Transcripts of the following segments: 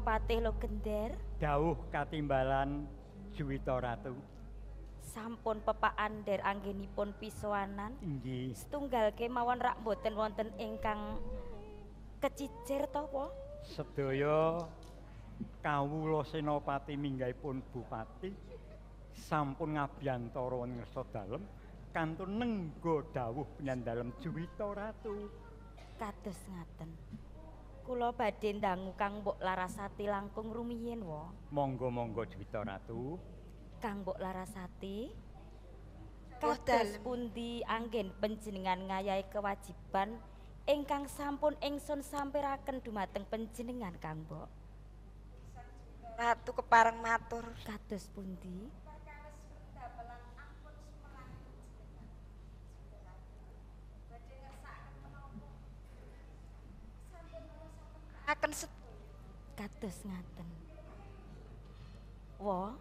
patih lo gender? Dauh katimbalan Juwito Ratu. Sampun pepaan der anggenipun pisoanan. Inggi. Setunggal kemawan rak mboten wonten ingkang kecicir topo? Sedoyo kawulo senopati minggaipun bupati. Sampun ngabian toron ngerso dalem. Kanto nenggo dauh penyandalem Juwito Ratu. Kados ngaten. kula badhe ndangu Kang Mbok Larasati langkung rumiyin wa. Monggo-monggo Dwita Ratu. Kang Mbok Larasati. Kados pundi anggen panjenengan ngayahi kewajiban ingkang sampun ingsun samperaken dumateng panjenengan Kang Mbok? Ratu kepareng matur. Kados pundi? akan setu, kados ngaten. Wa,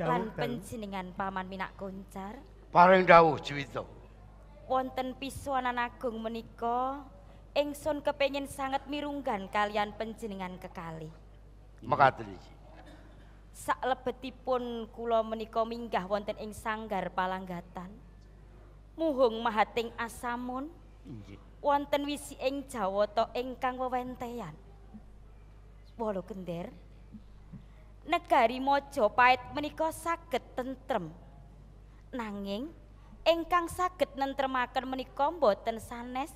dan penjenengan paman minak koncar. Paring dawuh Jiwito. Wonten pisuanan agung menika ingsun kepengin sanget mirunggan kalian penjenengan kekali. Mekaten iki. Saklebetipun kula menika minggah wonten ing sanggar palanggatan. Muhung mahating asamun. Inggih. Wonten wisi ing jawata ingkang wewentean. Polo Kender. Negari Mojopahit menika saged tentrem. Nanging ingkang saged nentremaken menika boten sanes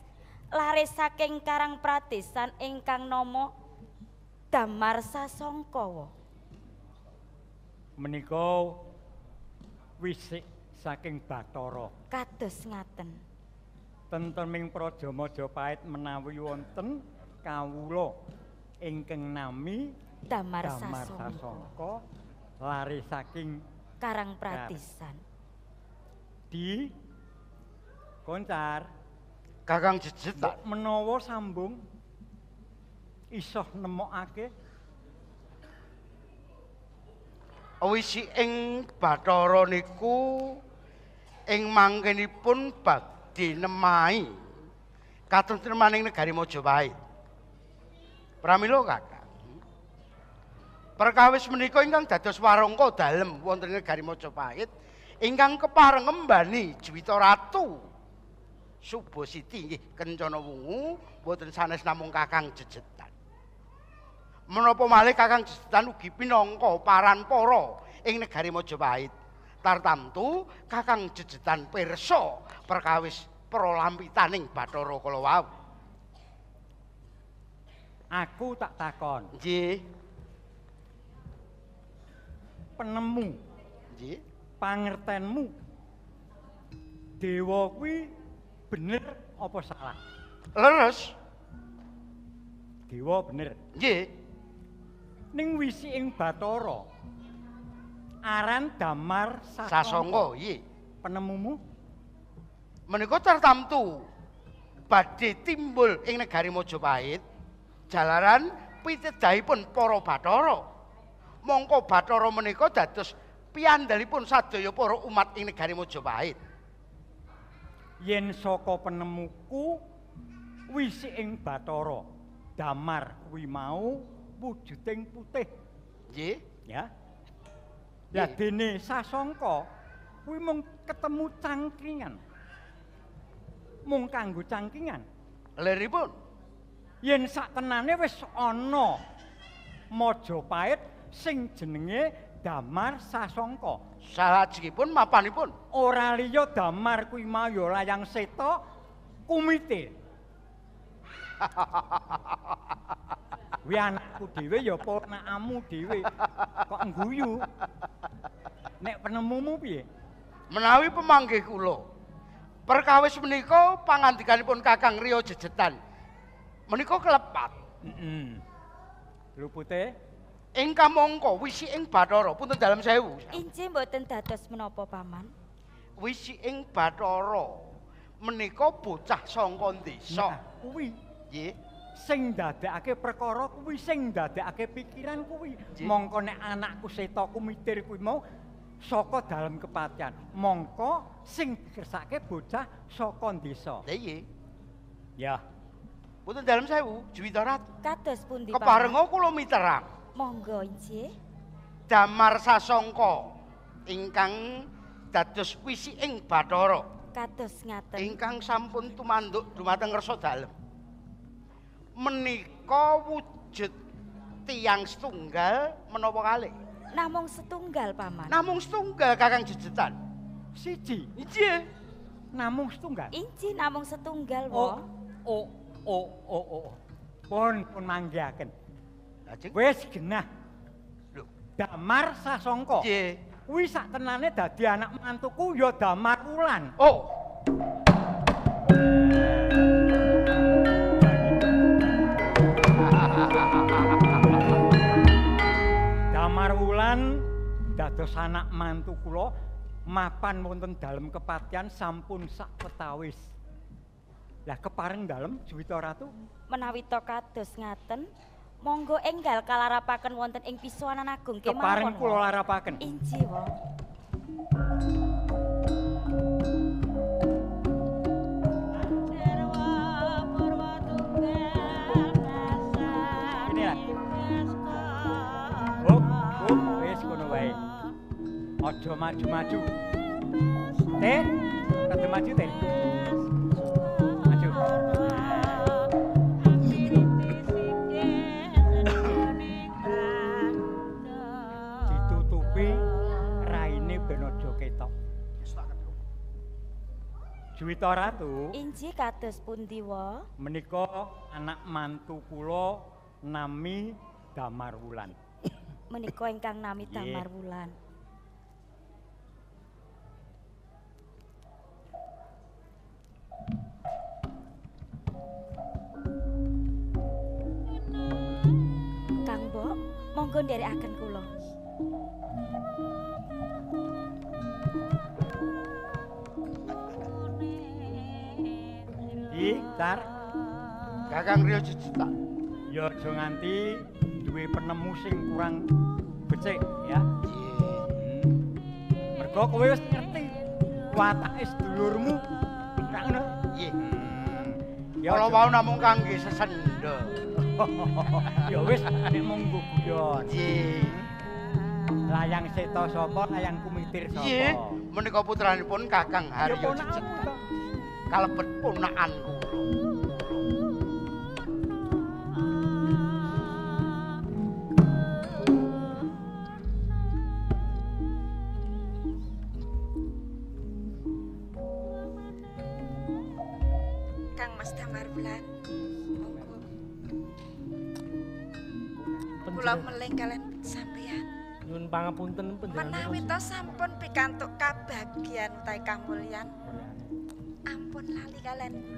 lare saking Karang Pratesan ingkang nama Damar Sasongkawa. Menika wisik saking Batara. Kados ngaten. Tentreming Praja Majapahit menawi wonten kawula ingkang nami Damar, Sasongko lari saking Karang Pratisan. Di Koncar Kakang Jejet menawa sambung isoh nemokake awisi ing Bathara niku ing mangkenipun badhe nemahi katentreman ing negari Majapahit. pramila kakang perkawis menika ingkang dados warangka dalem wonten ing Gari Majapahit ingkang kepareng embani Juwita Ratu siti nggih kencana wungu mboten sanes namung kakang jejetan menapa malih kakang jejetan ugi pinangka paran para ing negari Majapahit tartamtu kakang jejetan pirsa perkawis perolampitaning Bathara Kalawau Aku tak takon. Nggih. Penemu. Nggih. Pangertenmu. Dewa kuwi bener apa salah? Leres. Dewa bener. Nggih. Ning wisi ing Batara. Aran Damar Sasongko. Nggih. Penemumu? Menika tertamtu badhe timbul ing negari Majapahit. jalaran pitedahipun para Bathara. Mongko Bathara menika dados piandhelipun sadaya para umat ing negari Majapahit. Yen saka penemuku wisi ing Bathara damar kuwi mau wujuding putih. Nggih, ya. Ya dene sasangka kuwi mung ketemu cangkingan, Mung kanggo cangkringan. Leripun? yen sak tenane wis ana Majapahit sing jenenge Damar Sasongko. Salajengipun mapanipun ora liya Damar kuwi mayo layang seta kumite. Wi anakku dhewe ya ponakmu dhewe kok ngguyu. Nek penemumu piye? Menawi pemanggih kula. Perkawis menika pangandikanipun Kakang Rio Jejetan. menika kelepat. Mm Lupute ing kamangka wisi ing Bathara punten dalem sewu. Injih mboten dados menapa paman. Wisi ing Bathara menika bocah saka desa. Kuwi nggih sing dadekake perkara kuwi sing dadekake pikiran kuwi. Mongko nek anakku seta kumitir kuwi mau saka dalem kepatian. Mongko sing kersake bocah saka desa. Lha nggih. Ya. Mboten dalem sewu, juwi darat. Kados pundi, Pak? Keparenga kula miterak. Monggo, Injih. Damar sasangka ingkang dados ing Bathara. Kados ngaten. Ingkang sampun tumanduk dumateng ngarsa dalem. Menika wujud tiang setunggal menapa kali. Namung setunggal, Paman. Namung setunggal Kakang Jejetan. Siji. Inci. Namung setunggal. Inci namung setunggal, wo. Oh. oh. Oh, oh, oh. oh. Pon pun manggihaken. Lajeng wis genah. Lho, Damar Sasongko. Nggih. Kuwi sak tenane dadi anak mantuku yo Damar Wulan. Oh. Damar Wulan dados anak mantu kula mapan wonten dalem kepatian sampun sak petawis. Lah kepareng dalem Juwita Ratu menawi to kados ngaten monggo enggal kalarapaken wonten ing pisuanan agung kemawon. Kepareng kula larapaken. Inji wong. Ojo maju-maju. Teh, kada maju teh. Maju, maju. Benodo ah. Ketok. Juwita Ratu. Inji kados pundi wa? Menika anak mantu kula nami Damarwulan. Menika ingkang nami Damarwulan. Kang Mbok, monggo nderekaken kula. Cicitar. Kakang Rio Cicitar. Ya, aja nganti duwe penemu sing kurang becik ya. Mergo kowe wis ngerti watake sedulurmu. Ora ngono. Nggih. Hmm. Ya ora wae namung kangge sesendho. Ya wis nek mung guyon. Layang Seta sapa, layang Kumitir sapa? Menika putranipun Kakang Haryo Cicitar. Kalebet ponakanku. tentang Mas Damar Bulan Monggo Kula meling kalian sampean Nyun pangapunten panjenengan Menawi sampun pikantuk kabagyan utahe kamulyan Ampun lali kalian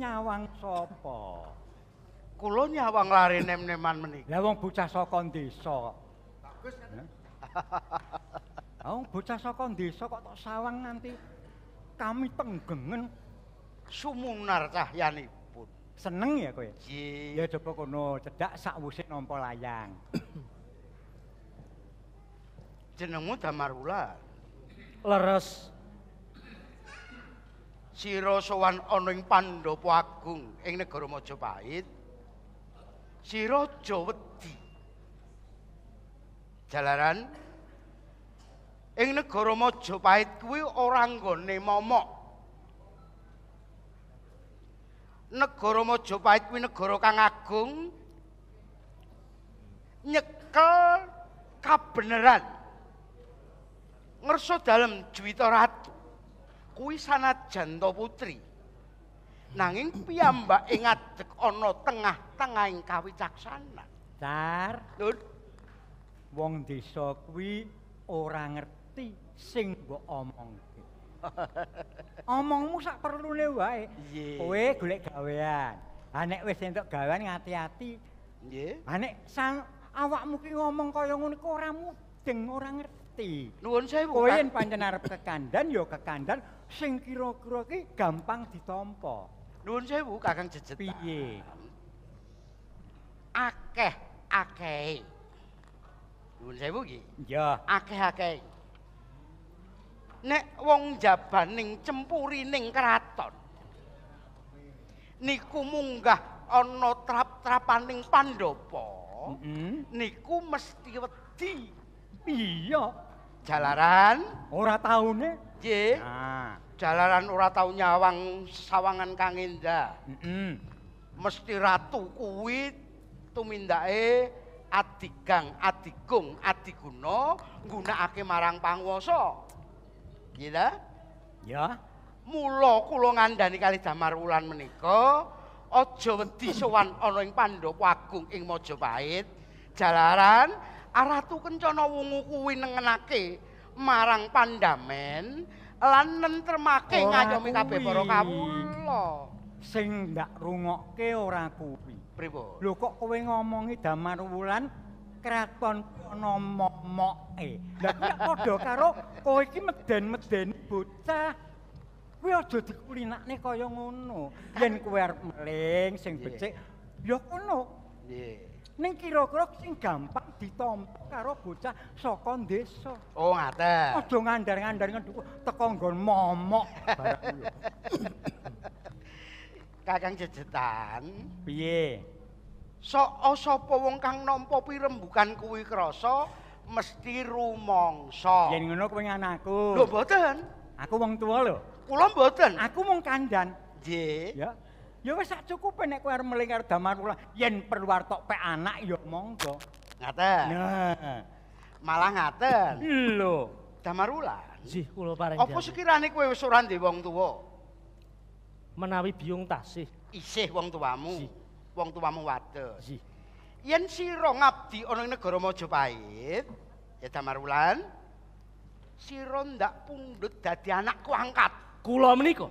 nyawang sapa? Kula nyawang lare nem-neman menika. Lah wong bocah saka desa. Bagus kan? Wong bocah saka desa kok tok sawang nanti kami tenggengen sumunar cahyanipun. Seneng ya kowe? Nggih. Ya coba kono cedak sak wusih nampa layang. Jenengmu Damarula. Leres. sira sowan ana ing Pandhawa Agung ing negara Majapahit sira aja jalaran ing negara Majapahit kuwi ora nggone momok negara Majapahit kuwi negara kang agung nyekel kabeneran ngerso dalam juwita ratu kuwi sanat janto putri. Nanging piyambak ingat ana tengah-tengah ing kawicaksana. Dar. Lur. Wong desa kuwi ora ngerti sing mbok omongke. Omongmu sak perlune wae. Kowe golek gawean. Ha nek wis entuk gawean ngati-ati. Nggih. Ha nek awakmu ki ngomong kaya ngono kok ora mudeng, ora ngerti. Nuwun sewu. Kowe pancen arep kekandan ya kekandan. sing kira-kira ki gampang ditampa. Nuwun sewu Kakang Jejet. Piye? Akeh akeh. Nuwun sewu iki. Ya. Akeh akeh. Nek wong jabaning cempurining kraton. Niku munggah ana trap-trapaning Pandhapa. Mm Niku mesti wedi. Iya. Jalaran ora taune Ji. Nah. Jalaran ora tau nyawang sawangan Kang Enda. Mm Mesti ratu kuwi tumindake adigang, adigung, adiguna nggunakake marang panguwasa. Gila? Ya. Mula kula ngandani kali damar wulan menika aja wedi sowan ana ing Pandhawa Agung ing Majapahit. Jalaran aratu kencana wungu kuwi nengenake marang pandamen lan nentremake ngajomi kabeh para kawula. Sing ndak rungokke ora kuwi. Pripun? Lho kok kowe ngomongi damar wulan kraton kono mok-moke. Lha kuwi padha karo kowe iki meden-meden bocah. Kuwi aja dikulinakne kaya ngono. Yen kowe arep mling sing becik ya ngono. Nggih. Ning kira-kira sing gampang ditompok karo bocah saka desa. Oh ngaten. Aja ngandar-ngandar ngeduku teko nggon momok Kakang jejetan, piye? Sok sapa wong kang nampa pirembugan kuwi krasa mesti rumangsa. Yen ngono kuwi anakku. Lho mboten. Aku wong tuwa lho. Kula mboten. Aku mung kandhan. Nggih. Ya. Ya wis sak cukup nek kowe arep mlingar damar kula, yen perlu artok pek anak ya monggo. Ngaten. Nah. Malah ngaten. Lho, damarulan. Nggih, kula paring. Apa sekirane kowe wis ora ndek wong tuwa? Menawi biung tasih. Isih wong tuamu. Wong tuamu wadon. Nggih. Yen sira ngabdi ana ing negara Majapahit, ya damarulan, sira ndak pundut dadi anakku angkat. Kula menika.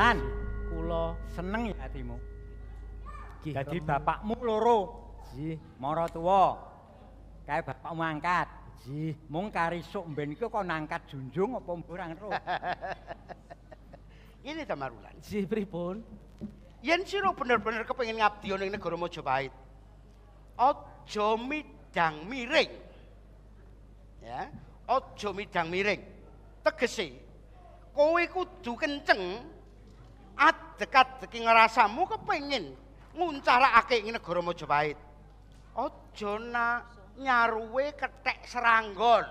lan kulo seneng ya atimu. Gih, Jadi bapakmu loro. Nggih. Mara tuwa. Kae bapakmu angkat. Nggih. Mung karisuk mben iki kok nangkat junjung apa mburang ro. Ini tamarulan. Nggih pripun? Yen sira bener-bener kepengin ngabdi ana ing negara Majapahit. Aja midang miring. Ya, aja midang miring. Tegese kowe kudu kenceng adekat-deki ngerasamu kepengin nguncarake ing negara Majapahit. Aja nyaruwe ketek seranggon.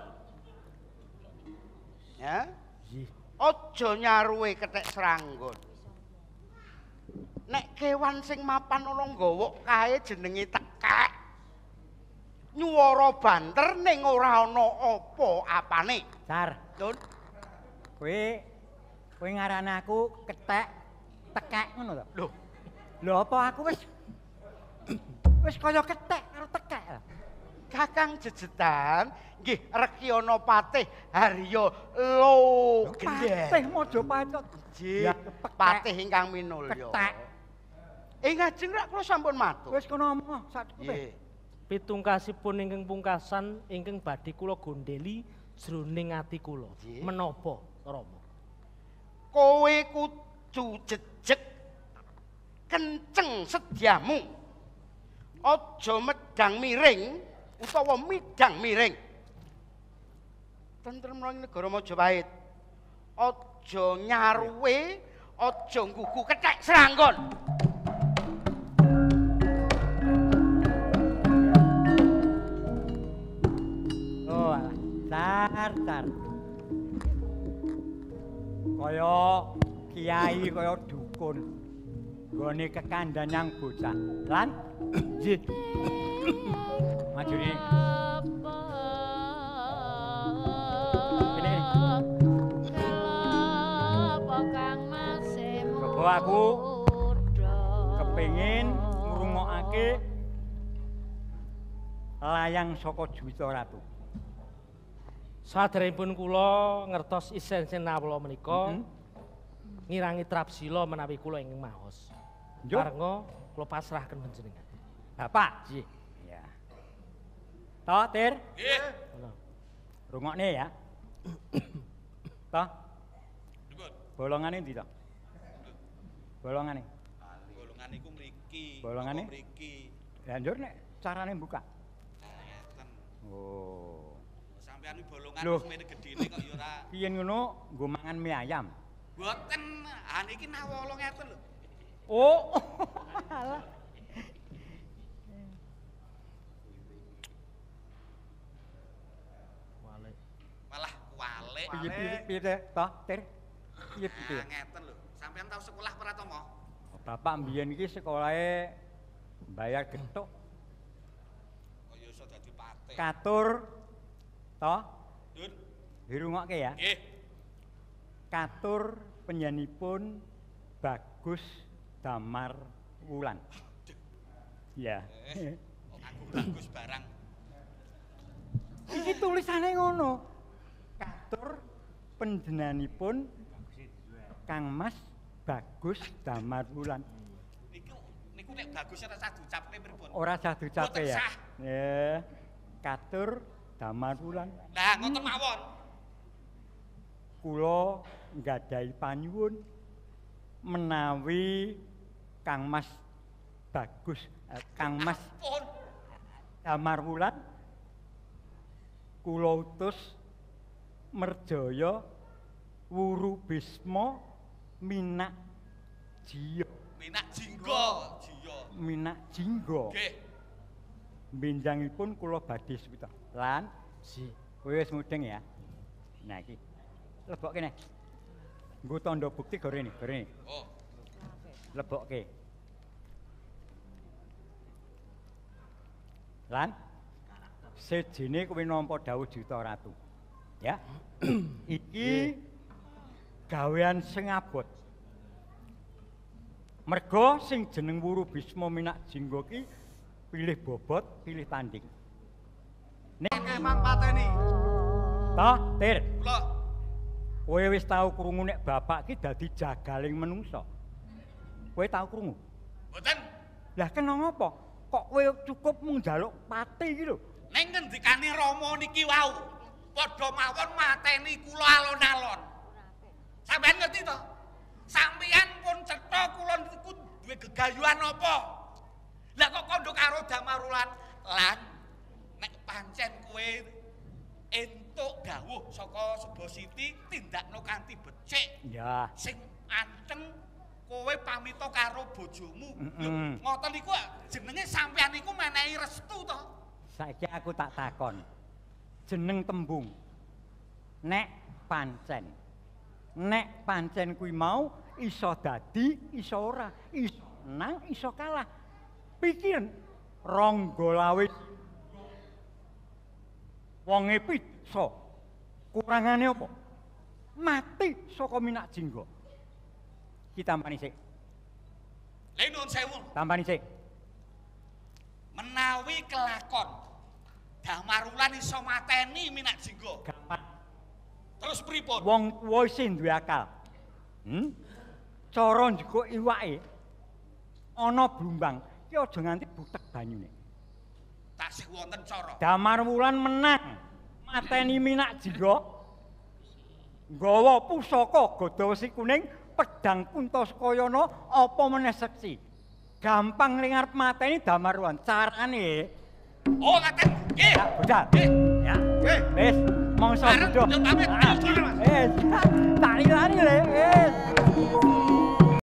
Ya? Aja nyaruwe ketek seranggon. Nek kewan sing mapan ana gowok kae jenenge tekak, Nyuwara banter ning ora ana apa apane. Jar. Tun. Kowe kowe ngaran aku ketek tekek ngono to. Lho. Lho apa aku wis wis kaya ketek karo tekek. Kakang jejetan, nggih Rekyono Patih Haryo lo gendeng. Patih mojo pancet. Nggih, Patih ingkang minulya. Ketek. Ing eh, ngajeng rak kula sampun matur. Wis kono omong sakcukupe. Pitungkasipun ingkang pungkasan ingkang badhe kula gondeli jroning ati kula. Menapa, Rama? Kowe kudu kenceng sedyamu. Aja medang miring utawa midang miring. Tentrem nang negara Majapahit. Aja nyaruwe, aja nggugu kethek seranggon. Oh, tar tar. Kaya kiai kaya dukun. nggone kekandhan yang bocah lan nggih majuri Bahwa aku kepingin ngrungokake layang saka Juwita Ratu. Sadherepun kula ngertos isensi nawula menika mm -hmm. ngirangi trapsila menawi kula ing maos. Kargo kula pasrahkan panjenengan. Bapak. Nggih. Ya. Toh, Tir? Nggih. Iya. Rungokne ya. Toh? Dipun. Bolongane ndi to? Bolongane. Bolongane iku mriki. Bolongane? Mriki. Lanjut ya, nek carane buka. Ngeten. Oh. Sampeyan iki bolongan wis mene gedine kok ya ora. Piye ngono nggo mangan mie ayam? Mboten. Ah niki nawala ngeten lho. Oh, alah. Wale. Malah wale. Piye piye teh, toh, Tir? Piye piye? Nah, ngeten lho. Sampeyan tau sekolah ora to, Mo? Oh, bapak mbiyen iki sekolahe bayar Oh, Kaya iso dadi pate. Katur toh? Dun. Dirungokke ya. Nggih. Katur penyanipun bagus damar wulan. Ya. bagus barang. Iki tulisannya ngono. Katur pendenani pun Kang Mas bagus damar wulan. Niku niku nek bagus ora sah diucapne pripun? Ora sah diucapne ya. Ya. Katur damar wulan. Lah ngoten mawon. Kula nggadahi panyuwun. Hmm. menawi Kang Mas bagus eh, Kang Mas Damar Wulan kula utus merjaya wuru bismo minak jiyo minak jinggo jiyo minak jinggo nggih benjangipun kula badhe lan si kowe wis mudeng ya nah iki lebok kene Nggo tanda bukti ini, gorene, ini, Oh. Lebokke. Lan sejine kowe nampa dawuh juta ratu. Ya. Iki gawean sing abot. Mergo sing jeneng Wuru Bisma Minak Jinggo ki pilih bobot, pilih tanding. Nek emang pateni. Toh, Tir. Kula Kowe wis tau krungu nek bapak ki dadi jagaling manungsa. Kowe tau krungu? Mboten. Lah kena apa? Kok kowe cukup mung njaluk pati iki lho. Neng ngendikane Rama niki wau. Padha mawon mateni kula alon-alon. Sampeyan ngerti to? Sampeyan pun cetha kula niku duwe gegayuhan apa? Lah kok kandha karo Damarulan lan nek pancen kowe entuk dawuh saka Sebo Siti tindakno kanthi becik. Ya. Sing anteng kowe pamito karo bojomu. Mm -mm. Ngoten iku jenenge sampean iku menehi restu to? Saiki aku tak takon. Jeneng tembung. Nek pancen. Nek pancen kuwi mau iso dadi, iso ora, iso nang iso kalah. Pikiran ronggo lawe wonge pit so kurangane apa mati saka minak jenggo ditampani sik lha nuwun sewu tambah sik menawi kelakon damarulan iso mateni minak jenggo gampang terus pripun wong tuwa sing duwe akal hmm cara njukuk iwake ana blumbang ki aja nganti butek banyune tasih wonten cara damarulan menang mateni minak jigo, nggawa pusaka godha wesi kuning pedang kuntos kayana apa meneh seksi gampang ning arep mateni damarwan carane oh laten eh bocah ya eh wis mongso bodho ah. wis tak lari le wis